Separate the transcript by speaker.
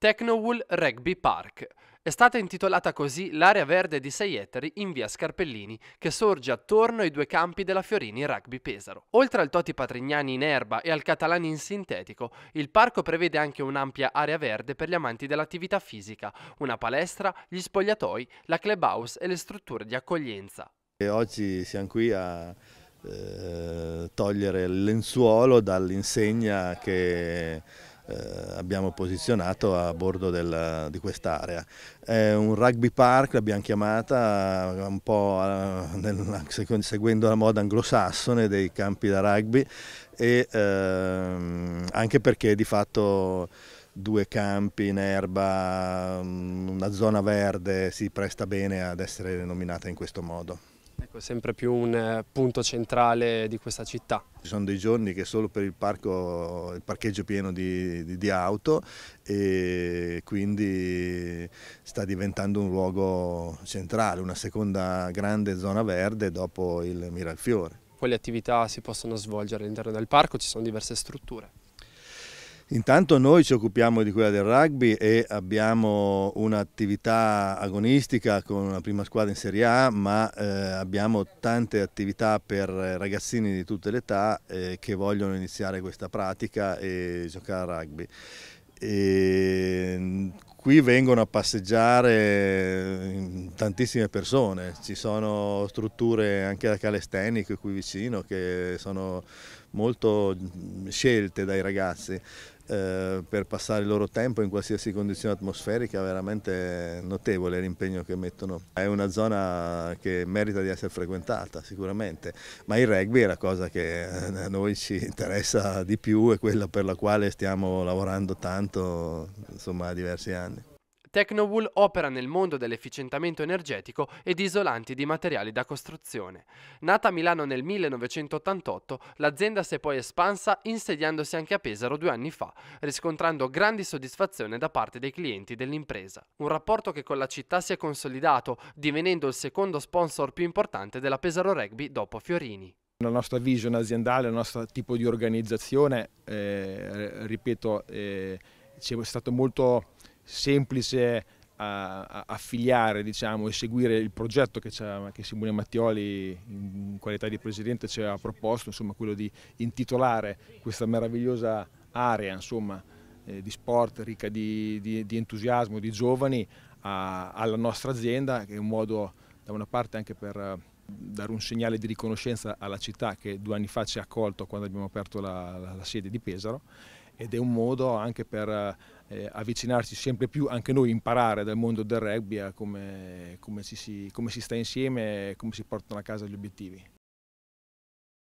Speaker 1: Technowool Rugby Park. È stata intitolata così l'area verde di 6 ettari in via Scarpellini, che sorge attorno ai due campi della Fiorini Rugby Pesaro. Oltre al Toti Patrignani in erba e al Catalani in sintetico, il parco prevede anche un'ampia area verde per gli amanti dell'attività fisica, una palestra, gli spogliatoi, la clubhouse e le strutture di accoglienza.
Speaker 2: E oggi siamo qui a eh, togliere il lenzuolo dall'insegna che eh, abbiamo posizionato a bordo del, di quest'area. È un rugby park, l'abbiamo chiamata un po' eh, nel, seguendo la moda anglosassone dei campi da rugby e ehm, anche perché di fatto due campi in erba, mm, una zona verde si presta bene ad
Speaker 1: essere nominata in
Speaker 2: questo modo
Speaker 1: è sempre più un eh, punto centrale di questa città.
Speaker 2: Ci sono dei giorni che solo per il, parco, il parcheggio è pieno di, di, di, auto e quindi sta diventando un luogo centrale, una seconda grande zona verde dopo il Miralfiore.
Speaker 1: Quali attività si possono svolgere all'interno del parco? Ci sono diverse strutture.
Speaker 2: Intanto noi ci occupiamo di quella del rugby e abbiamo un'attività agonistica con una prima squadra in Serie A, ma eh, abbiamo tante attività per eh, ragazzini di tutte le età eh, che vogliono iniziare questa pratica e giocare a rugby. E ehm, qui vengono a passeggiare eh, tantissime persone, ci sono strutture anche da calestenico qui vicino che sono molto mm, scelte dai ragazzi eh, per passare il loro tempo in qualsiasi condizione atmosferica veramente notevole l'impegno che mettono. È una zona che merita di essere frequentata sicuramente, ma il rugby è la cosa che eh, a noi ci interessa di più e quella per la quale stiamo lavorando tanto insomma, da diversi anni.
Speaker 1: Tecnowool opera nel mondo dell'efficientamento energetico e di isolanti di materiali da costruzione. Nata a Milano nel 1988, l'azienda si è poi espansa insediandosi anche a Pesaro due anni fa, riscontrando grandi soddisfazione da parte dei clienti dell'impresa. Un rapporto che con la città si è consolidato, divenendo il secondo sponsor più importante della Pesaro Rugby dopo Fiorini.
Speaker 3: La nostra visione aziendale, il nostro tipo di organizzazione, eh, ripeto, eh, ci è stato molto semplice a, a, affiliare diciamo, e seguire il progetto che, che, Simone Mattioli in qualità di presidente ci ha proposto, insomma, quello di intitolare questa meravigliosa area insomma, eh, di sport ricca di, di, di entusiasmo, di giovani a, alla nostra azienda che è un modo da una parte anche per eh, dare un segnale di riconoscenza alla città che due anni fa ci ha accolto quando abbiamo aperto la, la, la sede di Pesaro ed è un modo anche per eh, avvicinarsi sempre più, anche noi imparare dal mondo del rugby come, come, si, come si sta insieme e come si portano a casa gli obiettivi.